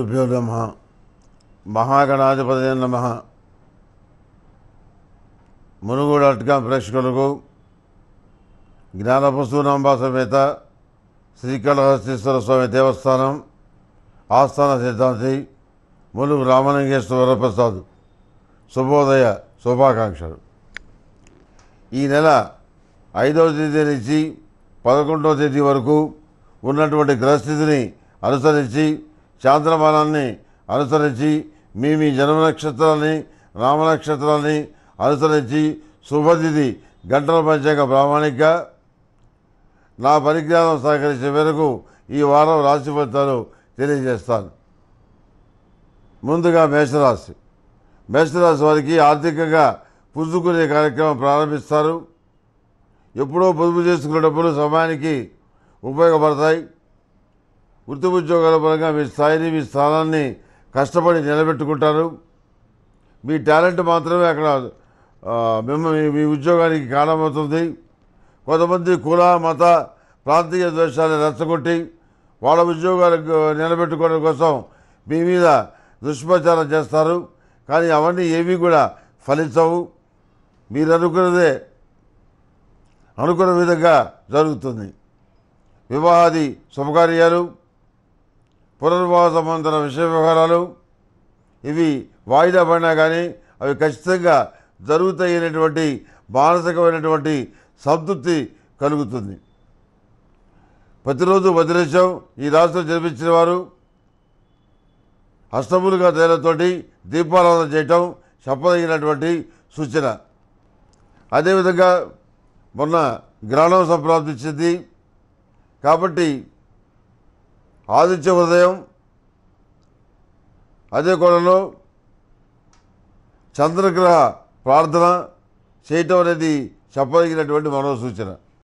గురుభ్యో నమ మహాగణాధిపతి నమ మునుగోడు అట్గా ప్రేక్షకులకు జ్ఞానపుస్తూనాంబ సమేత శ్రీకాళహస్తీశ్వర స్వామి దేవస్థానం ఆస్థాన సిద్ధాంతి మునుగు రామలింగేశ్వర ప్రసాద్ శుభోదయ శుభాకాంక్షలు ఈ నెల ఐదవ తేదీ నుంచి పదకొండవ తేదీ వరకు ఉన్నటువంటి గ్రహస్థితిని అనుసరించి చాంద్రమానాన్ని అనుసరించి మీ మీ జన్మ నక్షత్రాన్ని రామనక్షత్రాన్ని అనుసరించి శుభతిథి గంటల పంచాంగ ప్రామాణిక నా పరిజ్ఞానం సహకరించే మేరకు ఈ వారం రాశి ఫలితాలు తెలియజేస్తాను ముందుగా మేషరాశి మేషరాశి వారికి ఆర్థికంగా పుంజుకునే కార్యక్రమం ప్రారంభిస్తారు ఎప్పుడో పొదుపు చేసుకునే డబ్బులు సమయానికి ఉపయోగపడతాయి వృత్తి ఉద్యోగాల పరంగా మీ స్థాయిని మీ స్థానాన్ని కష్టపడి నిలబెట్టుకుంటారు మీ టాలెంట్ మాత్రమే అక్కడ మిమ్మల్ని మీ ఉద్యోగానికి కారణమవుతుంది కొంతమంది కుల మత ప్రాంతీయ ద్వేషాన్ని రెచ్చగొట్టి వాళ్ళ ఉద్యోగాలకు నిలబెట్టుకోవడం కోసం మీ మీద దుష్ప్రచారం చేస్తారు కానీ అవన్నీ ఏవి కూడా ఫలించవు మీరు అనుకున్నదే అనుకున్న విధంగా జరుగుతుంది వివాహాది శుభకార్యాలు పునర్వాస పునర్వాసమంతర విషయ వ్యవహారాలు ఇవి వాయిదా పడినా కానీ అవి ఖచ్చితంగా జరుగుతాయనేటువంటి మానసికమైనటువంటి సంతృప్తి కలుగుతుంది ప్రతిరోజు వదిలేశం ఈ రాష్ట్రం జన్మించిన వారు అష్టములుగా తేలతోటి దీపారాధన చేయటం చెప్పదగినటువంటి సూచన అదేవిధంగా మొన్న గ్రహణం సంప్రాప్తించింది కాబట్టి ఆదిత్య హృదయం అదే కోణంలో చంద్రగ్రహ ప్రార్థన చేయటం అనేది చెప్పదగినటువంటి మనో సూచన